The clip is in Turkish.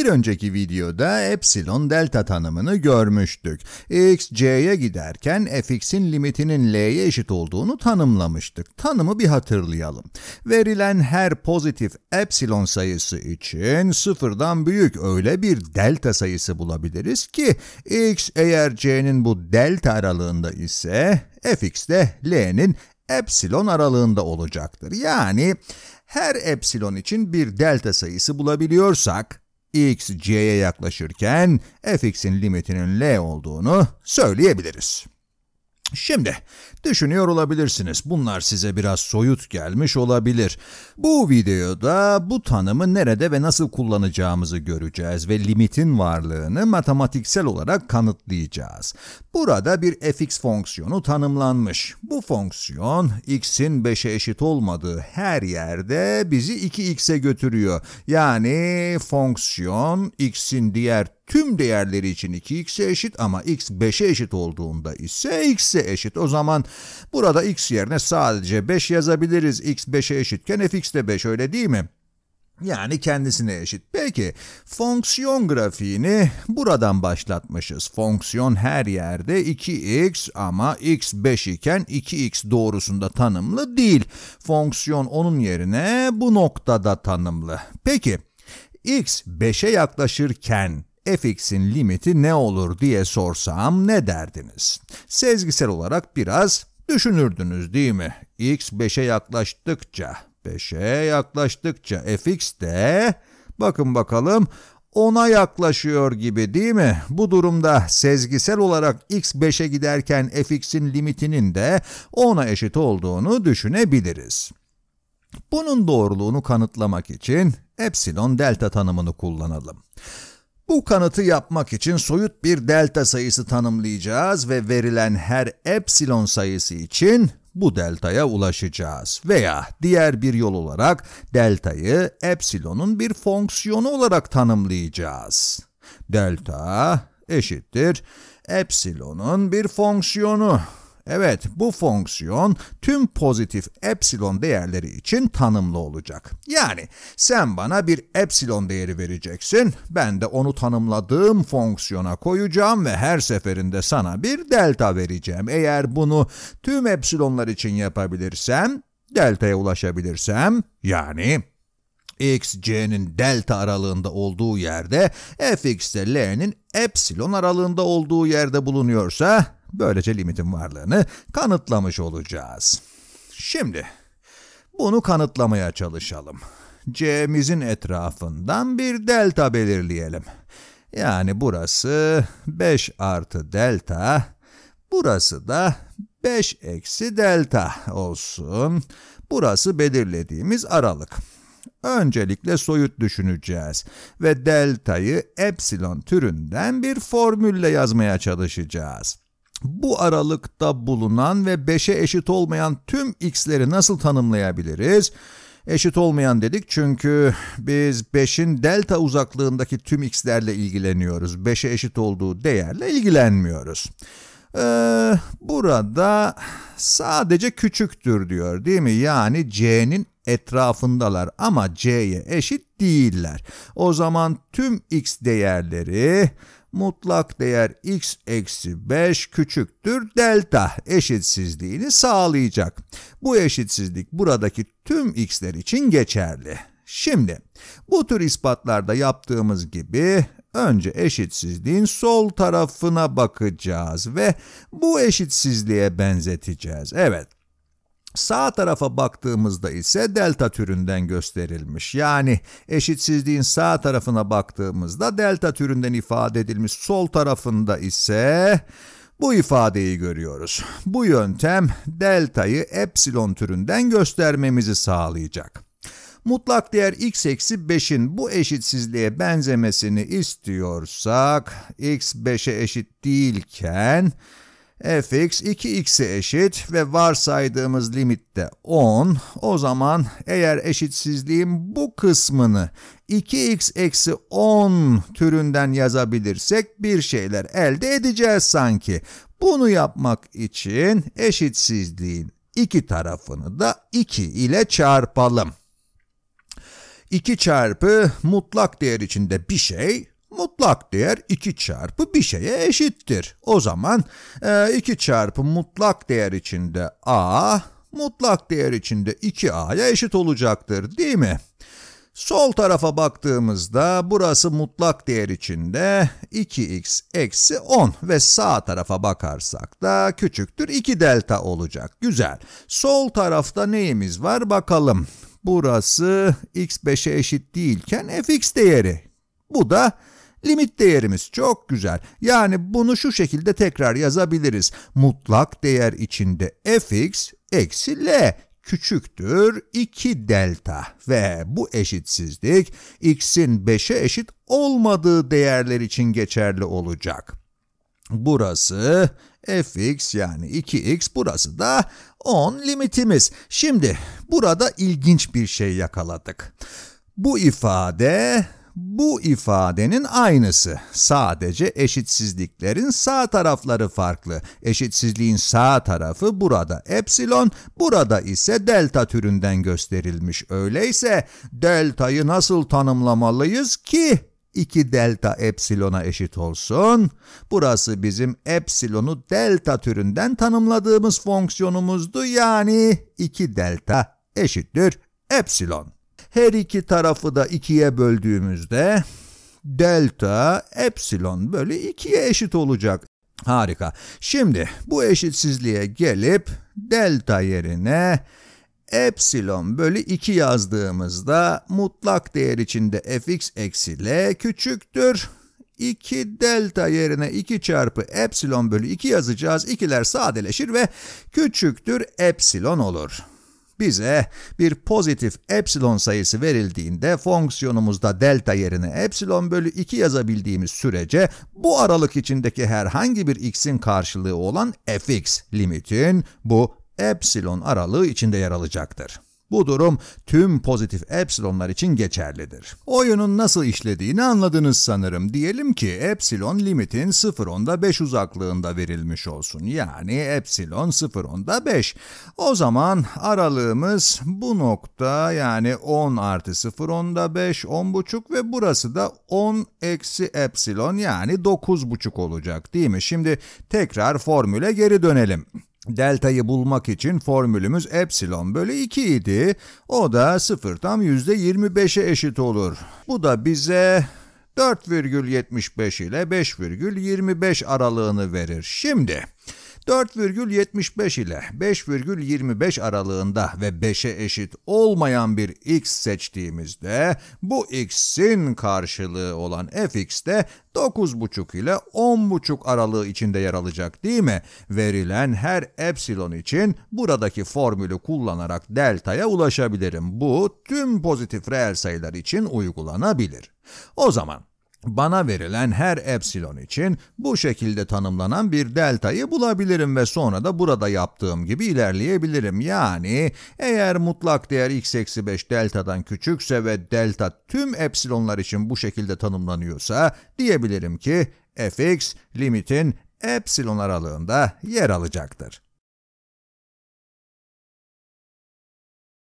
Bir önceki videoda epsilon delta tanımını görmüştük. x, c'ye giderken fx'in limitinin l'ye eşit olduğunu tanımlamıştık. Tanımı bir hatırlayalım. Verilen her pozitif epsilon sayısı için sıfırdan büyük öyle bir delta sayısı bulabiliriz ki x eğer c'nin bu delta aralığında ise fx de l'nin epsilon aralığında olacaktır. Yani her epsilon için bir delta sayısı bulabiliyorsak, x c'ye yaklaşırken fx'in limitinin l olduğunu söyleyebiliriz. Şimdi düşünüyor olabilirsiniz. Bunlar size biraz soyut gelmiş olabilir. Bu videoda bu tanımı nerede ve nasıl kullanacağımızı göreceğiz ve limitin varlığını matematiksel olarak kanıtlayacağız. Burada bir fx fonksiyonu tanımlanmış. Bu fonksiyon x'in 5'e eşit olmadığı her yerde bizi 2x'e götürüyor. Yani fonksiyon x'in diğer tüm değerleri için 2x'e eşit ama x 5'e eşit olduğunda ise x'e eşit. O zaman burada x yerine sadece 5 yazabiliriz. x 5'e eşitken fx de 5 öyle değil mi? Yani kendisine eşit. Peki fonksiyon grafiğini buradan başlatmışız. Fonksiyon her yerde 2x ama x 5 iken 2x doğrusunda tanımlı değil. Fonksiyon onun yerine bu noktada tanımlı. Peki x 5'e yaklaşırken fx'in limiti ne olur diye sorsam ne derdiniz? Sezgisel olarak biraz düşünürdünüz değil mi? x 5'e yaklaştıkça, 5'e yaklaştıkça fx de bakın bakalım 10'a yaklaşıyor gibi değil mi? Bu durumda sezgisel olarak x 5'e giderken fx'in limitinin de 10'a eşit olduğunu düşünebiliriz. Bunun doğruluğunu kanıtlamak için epsilon delta tanımını kullanalım. Bu kanıtı yapmak için soyut bir delta sayısı tanımlayacağız ve verilen her epsilon sayısı için bu deltaya ulaşacağız. Veya diğer bir yol olarak deltayı epsilonun bir fonksiyonu olarak tanımlayacağız. Delta eşittir epsilonun bir fonksiyonu. Evet, bu fonksiyon tüm pozitif epsilon değerleri için tanımlı olacak. Yani sen bana bir epsilon değeri vereceksin, ben de onu tanımladığım fonksiyona koyacağım ve her seferinde sana bir delta vereceğim. Eğer bunu tüm epsilonlar için yapabilirsem, delta'ya ulaşabilirsem, yani x, c'nin delta aralığında olduğu yerde, fx de l'nin epsilon aralığında olduğu yerde bulunuyorsa, Böylece limitin varlığını kanıtlamış olacağız. Şimdi bunu kanıtlamaya çalışalım. C'mizin etrafından bir delta belirleyelim. Yani burası 5 artı delta, burası da 5 eksi delta olsun. Burası belirlediğimiz aralık. Öncelikle soyut düşüneceğiz ve delta'yı epsilon türünden bir formülle yazmaya çalışacağız bu aralıkta bulunan ve 5'e eşit olmayan tüm x'leri nasıl tanımlayabiliriz? Eşit olmayan dedik çünkü biz 5'in delta uzaklığındaki tüm x'lerle ilgileniyoruz. 5'e eşit olduğu değerle ilgilenmiyoruz. Ee, burada sadece küçüktür diyor değil mi? Yani c'nin etrafındalar ama c'ye eşit değiller. O zaman tüm x değerleri mutlak değer x eksi 5 küçüktür delta eşitsizliğini sağlayacak. Bu eşitsizlik buradaki tüm x'ler için geçerli. Şimdi bu tür ispatlarda yaptığımız gibi önce eşitsizliğin sol tarafına bakacağız ve bu eşitsizliğe benzeteceğiz. Evet Sağ tarafa baktığımızda ise delta türünden gösterilmiş. Yani eşitsizliğin sağ tarafına baktığımızda delta türünden ifade edilmiş. Sol tarafında ise bu ifadeyi görüyoruz. Bu yöntem deltayı epsilon türünden göstermemizi sağlayacak. Mutlak değer x eksi 5'in bu eşitsizliğe benzemesini istiyorsak x 5'e eşit değilken fx 2x'e eşit ve varsaydığımız limitte 10, o zaman eğer eşitsizliğin bu kısmını 2x eksi 10 türünden yazabilirsek bir şeyler elde edeceğiz sanki. Bunu yapmak için eşitsizliğin iki tarafını da 2 ile çarpalım. 2 çarpı mutlak değer içinde bir şey Mutlak değer 2 çarpı bir şeye eşittir. O zaman 2 e, çarpı mutlak değer içinde a mutlak değer içinde 2a'ya eşit olacaktır değil mi? Sol tarafa baktığımızda burası mutlak değer içinde 2x eksi 10 ve sağ tarafa bakarsak da küçüktür 2 delta olacak. Güzel. Sol tarafta neyimiz var bakalım. Burası x5'e eşit değilken fx değeri. Bu da Limit değerimiz çok güzel. Yani bunu şu şekilde tekrar yazabiliriz. Mutlak değer içinde fx eksi l küçüktür 2 delta ve bu eşitsizlik x'in 5'e eşit olmadığı değerler için geçerli olacak. Burası fx yani 2x burası da 10 limitimiz. Şimdi burada ilginç bir şey yakaladık. Bu ifade bu ifadenin aynısı. Sadece eşitsizliklerin sağ tarafları farklı. Eşitsizliğin sağ tarafı burada epsilon, burada ise delta türünden gösterilmiş. Öyleyse deltayı nasıl tanımlamalıyız ki 2 delta epsilona eşit olsun. Burası bizim epsilonu delta türünden tanımladığımız fonksiyonumuzdu. Yani 2 delta eşittir epsilon. Her iki tarafı da ikiye böldüğümüzde delta epsilon bölü ikiye eşit olacak. Harika. Şimdi bu eşitsizliğe gelip delta yerine epsilon bölü 2 yazdığımızda mutlak değer içinde fx eksi l küçüktür. 2 delta yerine 2 çarpı epsilon bölü 2 yazacağız. İkiler sadeleşir ve küçüktür epsilon olur. Bize bir pozitif epsilon sayısı verildiğinde fonksiyonumuzda delta yerine epsilon bölü 2 yazabildiğimiz sürece bu aralık içindeki herhangi bir x'in karşılığı olan fx limitin bu epsilon aralığı içinde yer alacaktır. Bu durum tüm pozitif epsilonlar için geçerlidir. Oyunun nasıl işlediğini anladınız sanırım. Diyelim ki epsilon limitin 0.10'da 5 uzaklığında verilmiş olsun. Yani epsilon 0.10'da 5. O zaman aralığımız bu nokta yani 10 artı 0.10'da 5, 10.5 ve burası da 10 eksi epsilon yani 9.5 olacak değil mi? Şimdi tekrar formüle geri dönelim. Delta'yı bulmak için formülümüz epsilon bölü 2 idi. O da 0 tam %25'e eşit olur. Bu da bize 4,75 ile 5,25 aralığını verir. Şimdi 4,75 ile 5,25 aralığında ve 5'e eşit olmayan bir x seçtiğimizde bu x'in karşılığı olan fx de 9,5 ile 10,5 aralığı içinde yer alacak değil mi? Verilen her epsilon için buradaki formülü kullanarak deltaya ulaşabilirim. Bu tüm pozitif reel sayılar için uygulanabilir. O zaman bana verilen her epsilon için bu şekilde tanımlanan bir deltayı bulabilirim ve sonra da burada yaptığım gibi ilerleyebilirim. Yani eğer mutlak değer x eksi 5 deltadan küçükse ve delta tüm epsilonlar için bu şekilde tanımlanıyorsa diyebilirim ki fx limitin epsilon aralığında yer alacaktır.